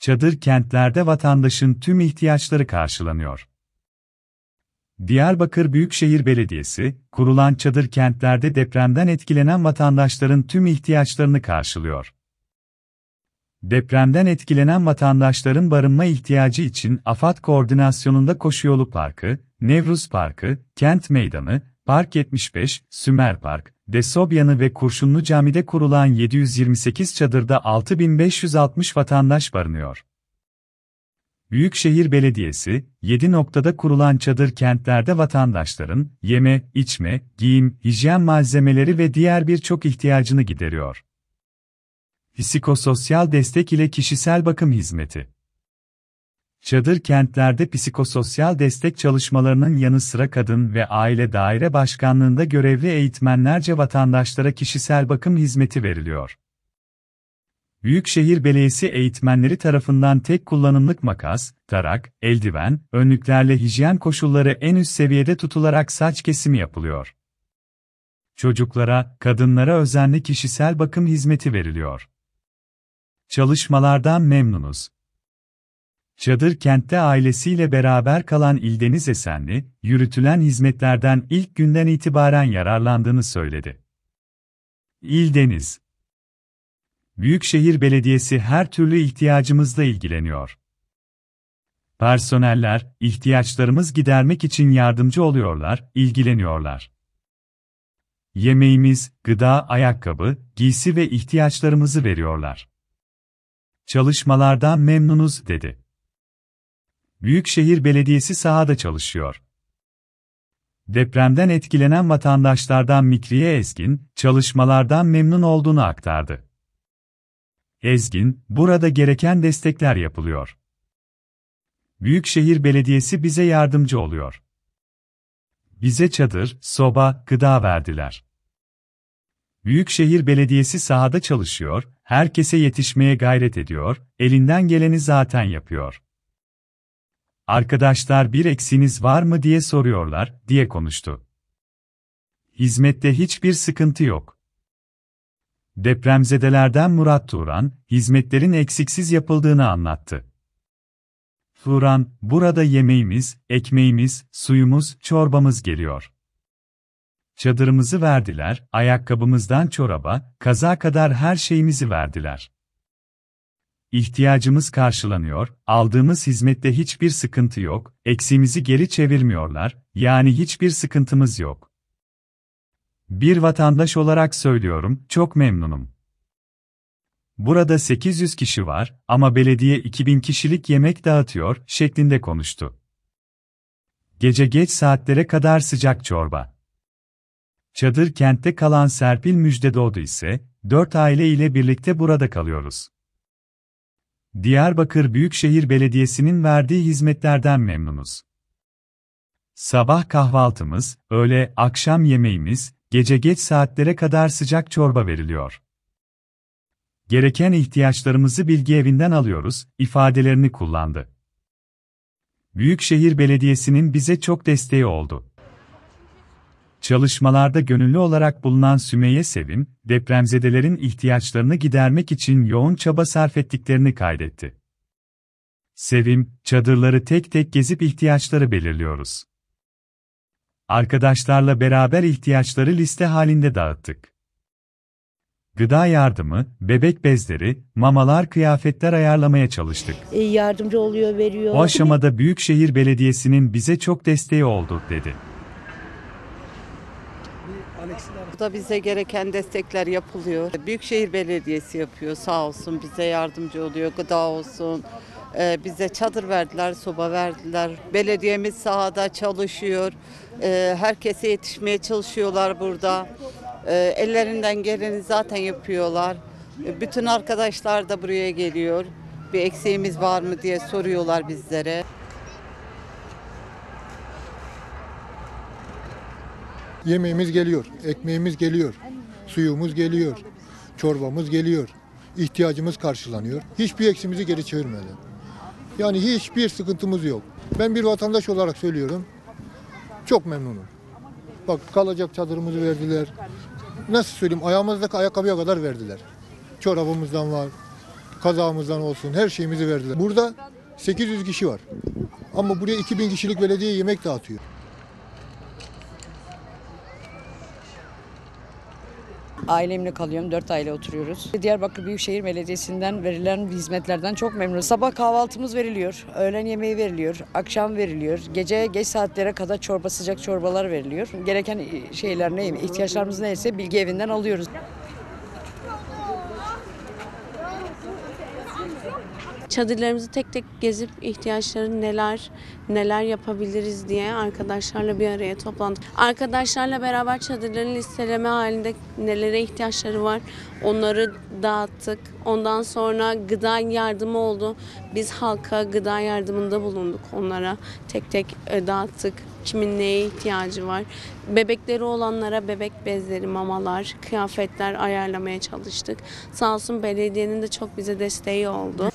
çadır kentlerde vatandaşın tüm ihtiyaçları karşılanıyor. Diyarbakır Büyükşehir Belediyesi, kurulan çadır kentlerde depremden etkilenen vatandaşların tüm ihtiyaçlarını karşılıyor. Depremden etkilenen vatandaşların barınma ihtiyacı için AFAD koordinasyonunda Koşuyolu Parkı, Nevruz Parkı, Kent Meydanı, Park 75, Sümer Park, Desobyanı ve Kurşunlu Cami'de kurulan 728 çadırda 6560 vatandaş barınıyor. Büyükşehir Belediyesi, 7 noktada kurulan çadır kentlerde vatandaşların yeme, içme, giyim, hijyen malzemeleri ve diğer birçok ihtiyacını gideriyor. Psikososyal destek ile kişisel bakım hizmeti Çadır kentlerde psikososyal destek çalışmalarının yanı sıra kadın ve aile daire başkanlığında görevli eğitmenlerce vatandaşlara kişisel bakım hizmeti veriliyor. Büyükşehir Belediyesi eğitmenleri tarafından tek kullanımlık makas, tarak, eldiven, önlüklerle hijyen koşulları en üst seviyede tutularak saç kesimi yapılıyor. Çocuklara, kadınlara özenli kişisel bakım hizmeti veriliyor. Çalışmalardan memnunuz. Çadır kentte ailesiyle beraber kalan İldeniz Esenli, yürütülen hizmetlerden ilk günden itibaren yararlandığını söyledi. İldeniz Büyükşehir Belediyesi her türlü ihtiyacımızla ilgileniyor. Personeller, ihtiyaçlarımız gidermek için yardımcı oluyorlar, ilgileniyorlar. Yemeğimiz, gıda, ayakkabı, giysi ve ihtiyaçlarımızı veriyorlar. Çalışmalardan memnunuz dedi. Büyükşehir Belediyesi sahada çalışıyor. Depremden etkilenen vatandaşlardan Mikriye Ezgin, çalışmalardan memnun olduğunu aktardı. Ezgin, burada gereken destekler yapılıyor. Büyükşehir Belediyesi bize yardımcı oluyor. Bize çadır, soba, gıda verdiler. Büyükşehir Belediyesi sahada çalışıyor, herkese yetişmeye gayret ediyor, elinden geleni zaten yapıyor. Arkadaşlar bir eksiniz var mı diye soruyorlar, diye konuştu. Hizmette hiçbir sıkıntı yok. Depremzedelerden Murat Turan, hizmetlerin eksiksiz yapıldığını anlattı. Turan, burada yemeğimiz, ekmeğimiz, suyumuz, çorbamız geliyor. Çadırımızı verdiler, ayakkabımızdan çoraba, kaza kadar her şeyimizi verdiler ihtiyacımız karşılanıyor, aldığımız hizmette hiçbir sıkıntı yok, eksiğimizi geri çevirmiyorlar, yani hiçbir sıkıntımız yok. Bir vatandaş olarak söylüyorum, çok memnunum. Burada 800 kişi var ama belediye 2000 kişilik yemek dağıtıyor şeklinde konuştu. Gece geç saatlere kadar sıcak çorba. Çadır kentte kalan Serpil Müjdedoğdu ise, 4 aile ile birlikte burada kalıyoruz. Diyarbakır Büyükşehir Belediyesi'nin verdiği hizmetlerden memnunuz. Sabah kahvaltımız, öğle, akşam yemeğimiz, gece geç saatlere kadar sıcak çorba veriliyor. Gereken ihtiyaçlarımızı bilgi evinden alıyoruz, ifadelerini kullandı. Büyükşehir Belediyesi'nin bize çok desteği oldu. Çalışmalarda gönüllü olarak bulunan Sümeyye Sevim, depremzedelerin ihtiyaçlarını gidermek için yoğun çaba sarf ettiklerini kaydetti. Sevim, çadırları tek tek gezip ihtiyaçları belirliyoruz. Arkadaşlarla beraber ihtiyaçları liste halinde dağıttık. Gıda yardımı, bebek bezleri, mamalar, kıyafetler ayarlamaya çalıştık. E, yardımcı oluyor, veriyor. O aşamada Büyükşehir Belediyesi'nin bize çok desteği oldu, dedi. Burada bize gereken destekler yapılıyor. Büyükşehir Belediyesi yapıyor sağ olsun bize yardımcı oluyor gıda olsun. Ee, bize çadır verdiler, soba verdiler. Belediyemiz sahada çalışıyor. Ee, herkese yetişmeye çalışıyorlar burada. Ee, ellerinden geleni zaten yapıyorlar. Ee, bütün arkadaşlar da buraya geliyor. Bir eksiğimiz var mı diye soruyorlar bizlere. Yemeğimiz geliyor, ekmeğimiz geliyor, suyumuz geliyor, çorbamız geliyor, ihtiyacımız karşılanıyor. Hiçbir eksimizi geri çevirmeden. Yani hiçbir sıkıntımız yok. Ben bir vatandaş olarak söylüyorum. Çok memnunum. Bak kalacak çadırımızı verdiler. Nasıl söyleyeyim ayağımızdaki ayakkabıya kadar verdiler. Çorabımızdan var, kazağımızdan olsun her şeyimizi verdiler. Burada 800 kişi var. Ama buraya 2000 kişilik belediye yemek dağıtıyor. Ailemle kalıyorum. Dört aile oturuyoruz. Diyarbakır Büyükşehir Belediyesi'nden verilen hizmetlerden çok memnun. Sabah kahvaltımız veriliyor. Öğlen yemeği veriliyor. Akşam veriliyor. Gece geç saatlere kadar çorba sıcak çorbalar veriliyor. Gereken şeyler neyim, ihtiyaçlarımız neyse bilgi evinden alıyoruz. Çadırlarımızı tek tek gezip ihtiyaçları neler, neler yapabiliriz diye arkadaşlarla bir araya toplandık. Arkadaşlarla beraber çadırların listeleme halinde nelere ihtiyaçları var onları dağıttık. Ondan sonra gıda yardımı oldu. Biz halka gıda yardımında bulunduk onlara. Tek tek e, dağıttık. Kimin neye ihtiyacı var. Bebekleri olanlara bebek bezleri, mamalar, kıyafetler ayarlamaya çalıştık. Sağ olsun belediyenin de çok bize desteği oldu.